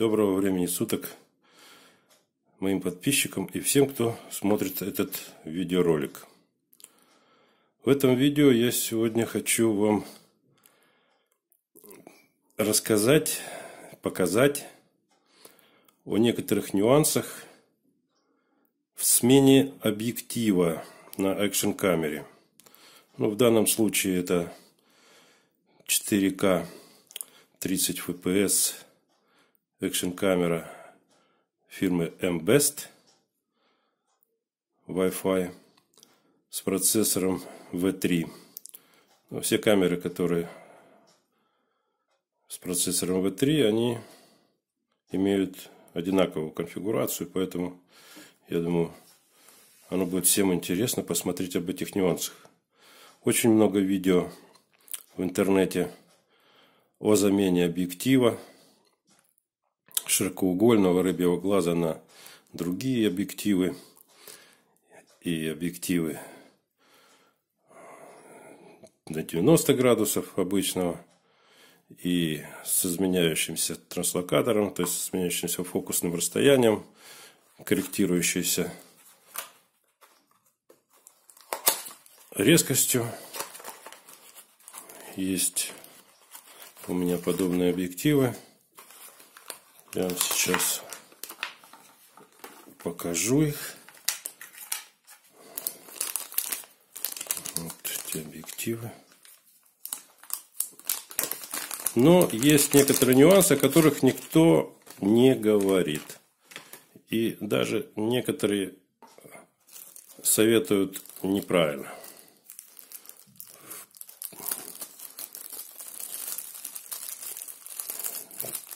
Доброго времени суток моим подписчикам и всем, кто смотрит этот видеоролик. В этом видео я сегодня хочу вам рассказать, показать о некоторых нюансах в смене объектива на экшн-камере. Ну, в данном случае это 4К 30 FPS экшн-камера фирмы M-Best Wi-Fi с процессором V3. Но ну, все камеры, которые с процессором V3, они имеют одинаковую конфигурацию, поэтому я думаю, оно будет всем интересно посмотреть об этих нюансах. Очень много видео в интернете о замене объектива широкоугольного рыбьего глаза на другие объективы и объективы на 90 градусов обычного и с изменяющимся транслокатором, то есть с изменяющимся фокусным расстоянием, корректирующейся резкостью. Есть у меня подобные объективы. Я вам сейчас покажу их. Вот эти объективы. Но есть некоторые нюансы, о которых никто не говорит. И даже некоторые советуют неправильно.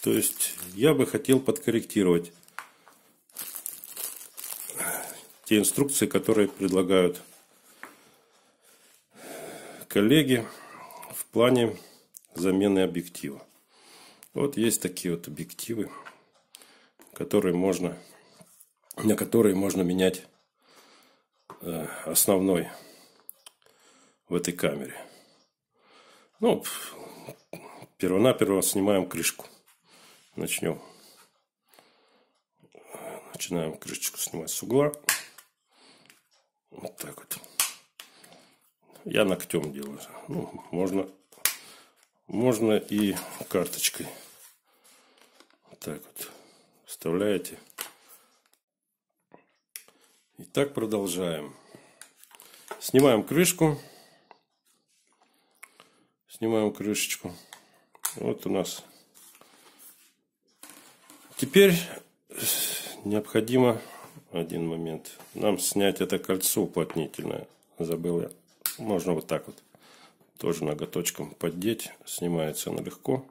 То есть я бы хотел подкорректировать те инструкции, которые предлагают коллеги в плане замены объектива. Вот есть такие вот объективы, которые можно, на которые можно менять э, основной в этой камере. Ну, первонаперво снимаем крышку. Начнем. Начинаем крышечку снимать с угла. Вот так вот. Я ногтем делаю. Ну, можно, можно и карточкой. Вот так вот. Вставляете. Итак, продолжаем. Снимаем крышку. Снимаем крышечку. Вот у нас Теперь э, необходимо один момент. Нам снять это кольцо уплотнительное. Забыл я. Можно вот так вот. Тоже ноготочком поддеть. Снимается оно легко.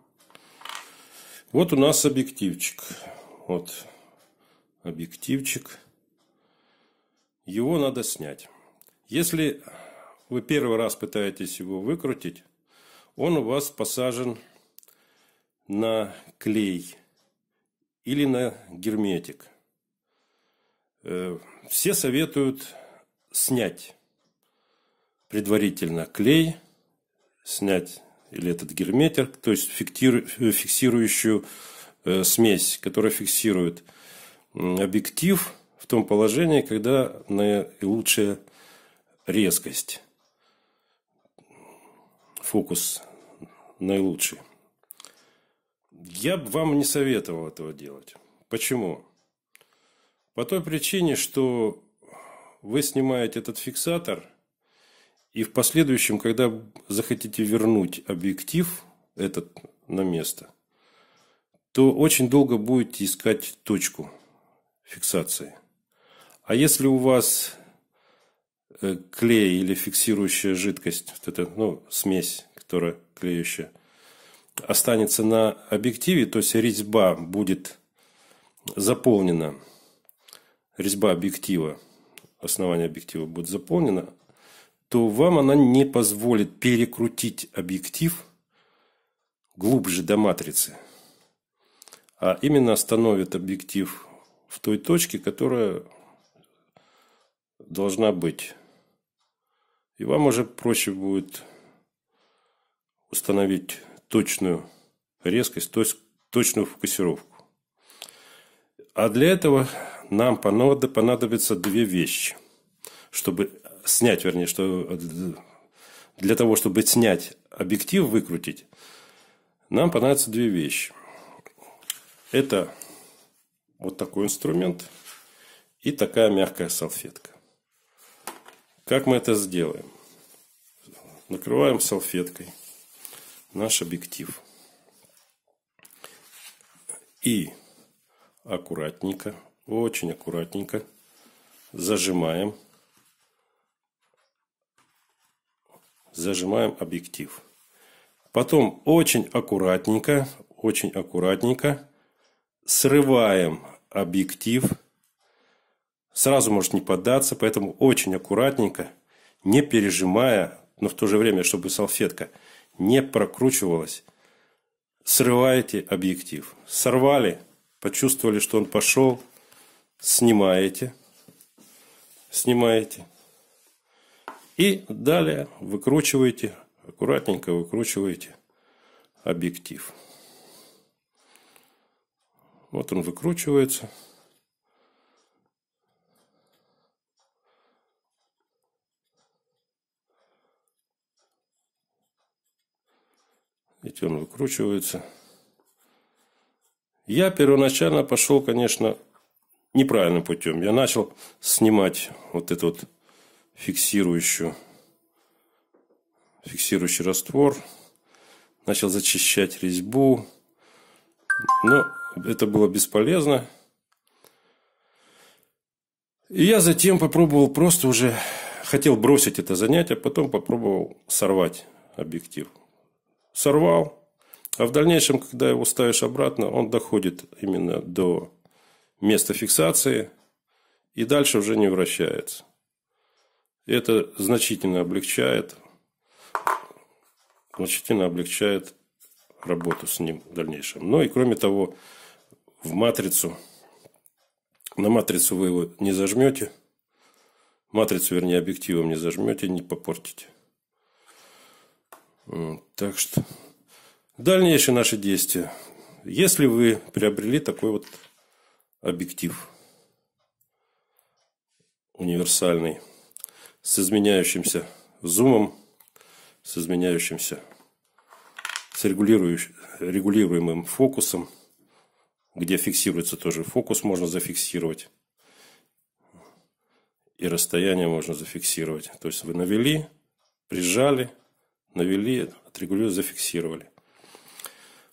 Вот у нас объективчик. Вот объективчик. Его надо снять. Если вы первый раз пытаетесь его выкрутить, он у вас посажен на клей или на герметик. Э, все советуют снять предварительно клей, снять или этот герметик, то есть э, фиксирующую э, смесь, которая фиксирует объектив в том положении, когда наилучшая резкость, фокус наилучший. Я бы вам не советовал этого делать. Почему? По той причине, что вы снимаете этот фиксатор, и в последующем, когда захотите вернуть объектив этот на место, то очень долго будете искать точку фиксации. А если у вас э, клей или фиксирующая жидкость, вот эта ну, смесь, которая клеющая – останется на объективе, то есть резьба будет заполнена, резьба объектива, основание объектива будет заполнено, то вам она не позволит перекрутить объектив глубже до матрицы, а именно остановит объектив в той точке, которая должна быть. И вам уже проще будет установить точную резкость, то есть точную фокусировку. А для этого нам понадобятся две вещи, чтобы снять, вернее, что для того, чтобы снять объектив, выкрутить, нам понадобятся две вещи. Это вот такой инструмент и такая мягкая салфетка. Как мы это сделаем? Накрываем салфеткой – наш объектив. И аккуратненько, очень аккуратненько зажимаем, зажимаем объектив. Потом очень аккуратненько, очень аккуратненько срываем объектив. Сразу может не поддаться, поэтому очень аккуратненько, не пережимая, но в то же время, чтобы салфетка – не прокручивалось. Срываете объектив. Сорвали, почувствовали, что он пошел, снимаете, снимаете. И далее выкручиваете, аккуратненько выкручиваете объектив. Вот он выкручивается. Ведь он выкручивается. Я первоначально пошел, конечно, неправильным путем. Я начал снимать вот этот вот фиксирующую, фиксирующий раствор. Начал зачищать резьбу. Но это было бесполезно. И я затем попробовал просто уже... Хотел бросить это занятие, потом попробовал сорвать объектив сорвал, а в дальнейшем, когда его ставишь обратно, он доходит именно до места фиксации и дальше уже не вращается. Это значительно облегчает, значительно облегчает работу с ним в дальнейшем. Ну и кроме того, в матрицу, на матрицу вы его не зажмете, матрицу, вернее, объективом не зажмете, не попортите. Так что дальнейшие наши действия. Если вы приобрели такой вот объектив универсальный с изменяющимся зумом, с изменяющимся, с регулируемым фокусом, где фиксируется тоже фокус, можно зафиксировать. И расстояние можно зафиксировать. То есть вы навели, прижали – навели, отрегулировали, зафиксировали.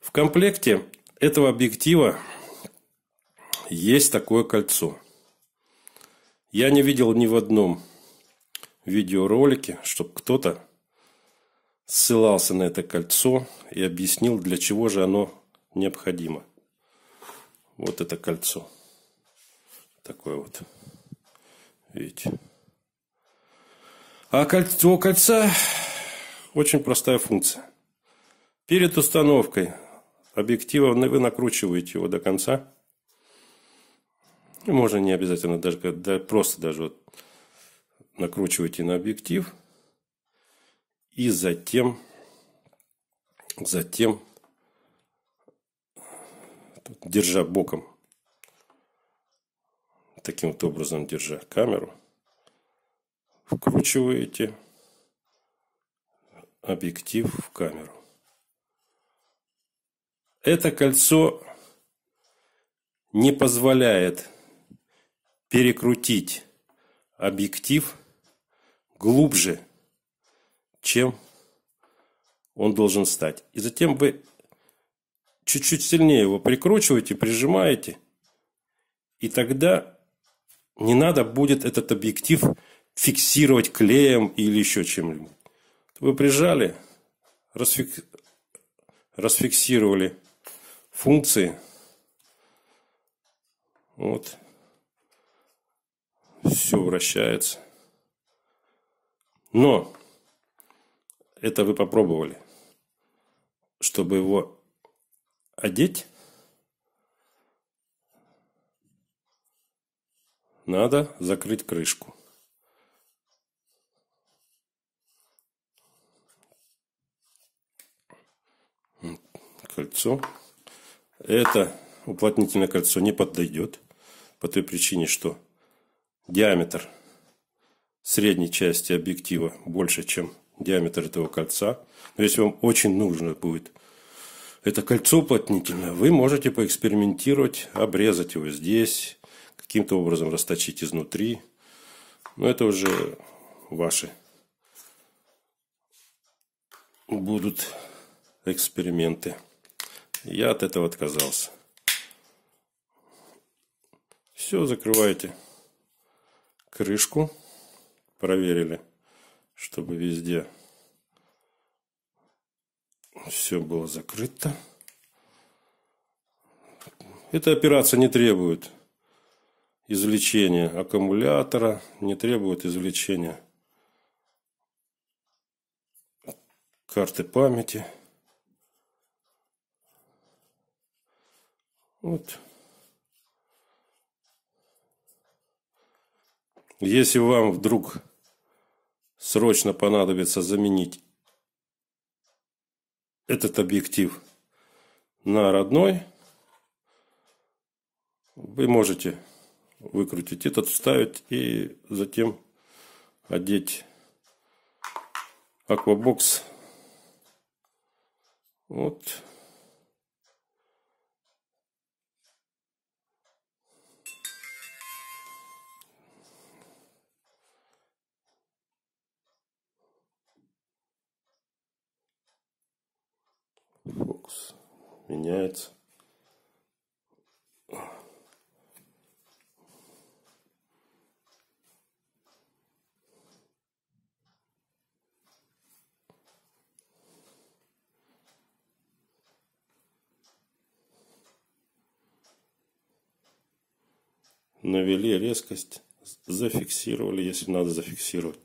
В комплекте этого объектива есть такое кольцо. Я не видел ни в одном видеоролике, чтобы кто-то ссылался на это кольцо и объяснил, для чего же оно необходимо. Вот это кольцо. Такое вот. Видите? А кольцо кольца очень простая функция. Перед установкой объектива вы накручиваете его до конца. Ну, можно не обязательно даже, да, просто даже вот накручиваете на объектив. И затем, затем, держа боком, таким вот образом держа камеру, вкручиваете объектив в камеру. Это кольцо не позволяет перекрутить объектив глубже, чем он должен стать. И затем вы чуть-чуть сильнее его прикручиваете, прижимаете, и тогда не надо будет этот объектив фиксировать клеем или еще чем нибудь вы прижали, расфик... расфиксировали функции. Вот. Все вращается. Но это вы попробовали. Чтобы его одеть, надо закрыть крышку. кольцо. Это уплотнительное кольцо не подойдет по той причине, что диаметр средней части объектива больше, чем диаметр этого кольца. Но если вам очень нужно будет это кольцо уплотнительное, вы можете поэкспериментировать, обрезать его здесь, каким-то образом расточить изнутри. Но это уже ваши будут эксперименты. Я от этого отказался. Все, закрываете крышку. Проверили, чтобы везде все было закрыто. Эта операция не требует извлечения аккумулятора, не требует извлечения карты памяти. Вот. Если вам вдруг срочно понадобится заменить этот объектив на родной, вы можете выкрутить этот, вставить и затем одеть аквабокс. Вот меняется. навели резкость, зафиксировали, если надо зафиксировать.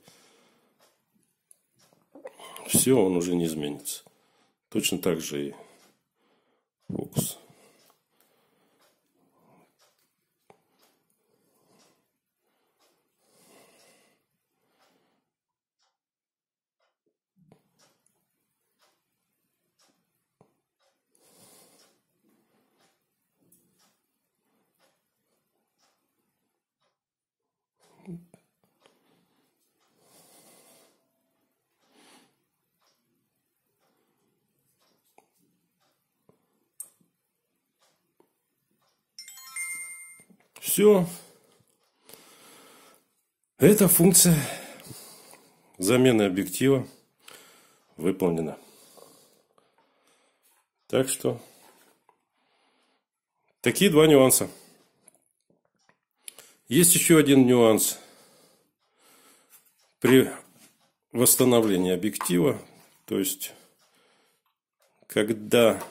Все, он уже не изменится. Точно так же и все. Эта функция замены объектива выполнена. Так что такие два нюанса. Есть еще один нюанс. При восстановлении объектива, то есть когда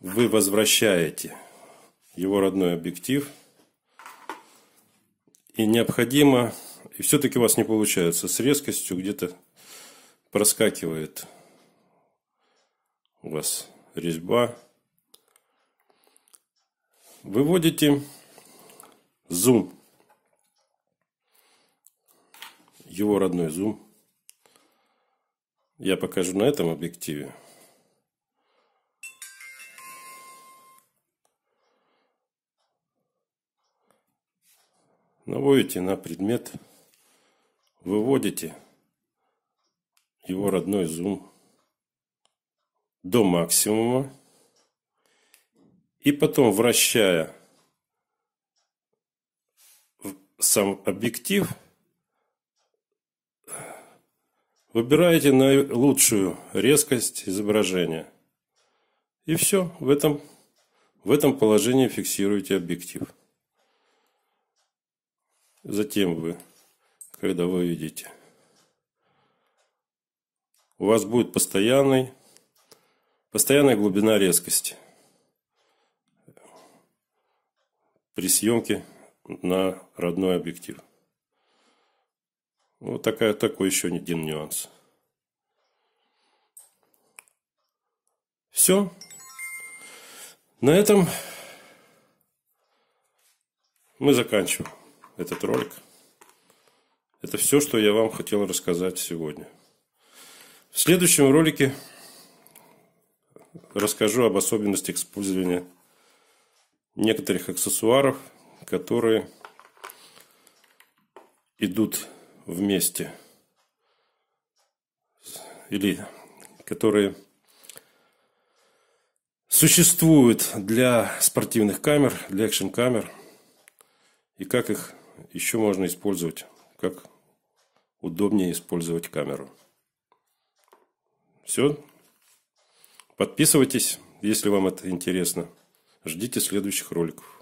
вы возвращаете его родной объектив – и необходимо, и все-таки у вас не получается, с резкостью где-то проскакивает у вас резьба. Выводите зум, его родной зум. Я покажу на этом объективе. наводите на предмет, выводите его родной зум до максимума и потом вращая сам объектив, выбираете наилучшую резкость изображения. И все, в этом, в этом положении фиксируете объектив затем вы, когда вы видите. У вас будет постоянный, постоянная глубина резкости при съемке на родной объектив. Вот ну, такая, такой еще один нюанс. Все. На этом мы заканчиваем этот ролик. Это все, что я вам хотел рассказать сегодня. В следующем ролике расскажу об особенностях использования некоторых аксессуаров, которые идут вместе или которые существуют для спортивных камер, для экшн-камер и как их еще можно использовать, как удобнее использовать камеру. Все. Подписывайтесь, если вам это интересно. Ждите следующих роликов.